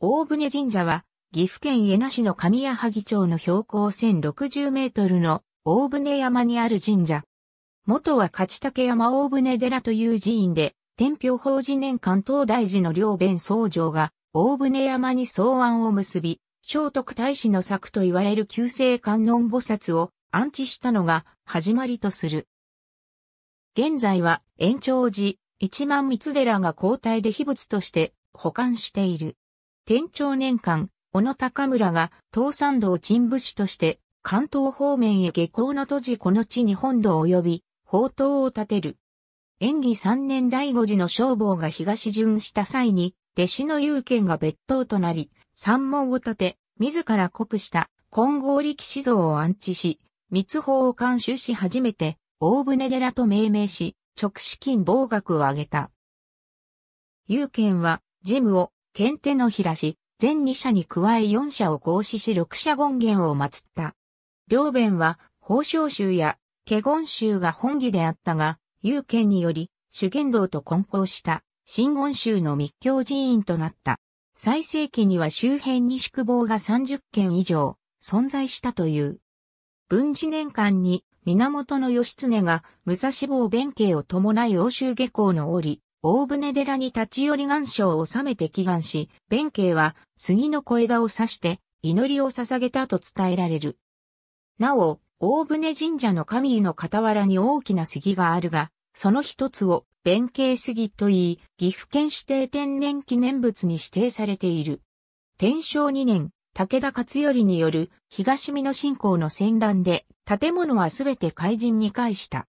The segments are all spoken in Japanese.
大船神社は、岐阜県江那市の上矢萩町の標高1060メートルの大船山にある神社。元は勝竹山大船寺という寺院で、天平法寺年間東大寺の両弁僧正が大船山に草案を結び、聖徳太子の作と言われる旧世観音菩薩を安置したのが始まりとする。現在は延長寺、一万三寺が交代で秘仏として保管している。天長年間、小野高村が東山道陳武士として関東方面へ下校の途時この地に本土及び宝刀を建てる。演技3年第五次の消防が東巡した際に、弟子の有権が別当となり、山門を建て、自ら国した金剛力士像を安置し、密法を監修し初めて、大船寺と命名し、直資金暴額を挙げた。有権は、事務を県手のらし、全2社に加え4社を合祀し六社権限を祀った。両弁は、宝生集や、華厳宗が本義であったが、有権により、主言道と混交した、新言宗の密教寺院となった。最盛期には周辺に宿坊が30件以上存在したという。文治年間に源義経が武蔵坊弁慶を伴い欧州下校の折、大船寺に立ち寄り願書を収めて祈願し、弁慶は杉の小枝を刺して祈りを捧げたと伝えられる。なお、大船神社の神井の傍らに大きな杉があるが、その一つを弁慶杉といい、岐阜県指定天然記念物に指定されている。天正2年、武田勝頼による東美濃信仰の戦乱で、建物はすべて怪人に返した。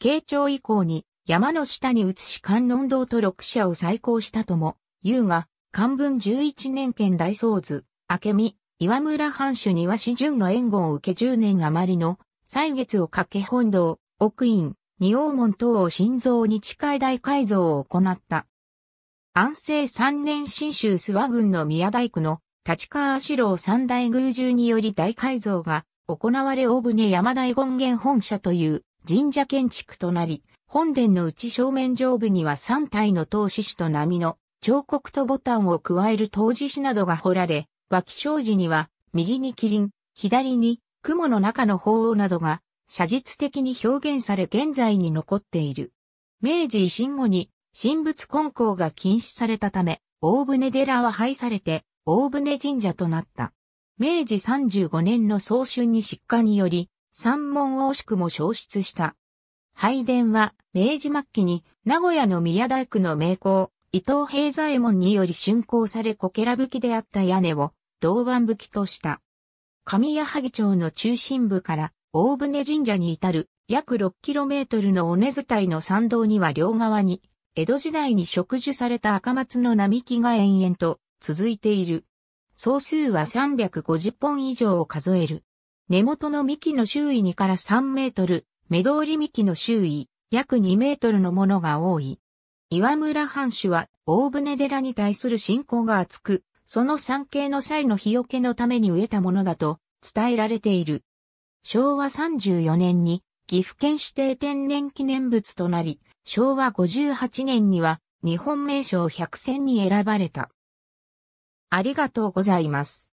慶長以降に山の下に移し観音堂と六社を再興したとも、優が、漢文十一年間大僧図、明美、岩村藩主庭師淳の援護を受け十年余りの、歳月をかけ本堂、奥院、二王門等を心臓に近い大改造を行った。安政三年新州諏訪郡の宮大工の立川四郎三大宮中により大改造が行われ大船山大権現本社という神社建築となり、本殿の内正面上部には3体の投獅子と波の彫刻とボタンを加える当獅子などが彫られ、脇障子には右に麒麟、左に雲の中の鳳凰などが写実的に表現され現在に残っている。明治維新後に神仏混交が禁止されたため、大船寺は廃されて大船神社となった。明治35年の早春に失火により、三門惜しくも消失した。拝殿は、明治末期に、名古屋の宮大工の名工、伊藤平左衛門により竣工されこけら吹きであった屋根を、銅板吹きとした。上矢萩町の中心部から、大船神社に至る、約 6km の尾根伝いの参道には両側に、江戸時代に植樹された赤松の並木が延々と続いている。総数は350本以上を数える。根元の幹の周囲にから3メートル、目通り幹の周囲、約2メートルのものが多い。岩村藩主は大船寺に対する信仰が厚く、その参詣の際の日よけのために植えたものだと伝えられている。昭和34年に岐阜県指定天然記念物となり、昭和58年には日本名称100選に選ばれた。ありがとうございます。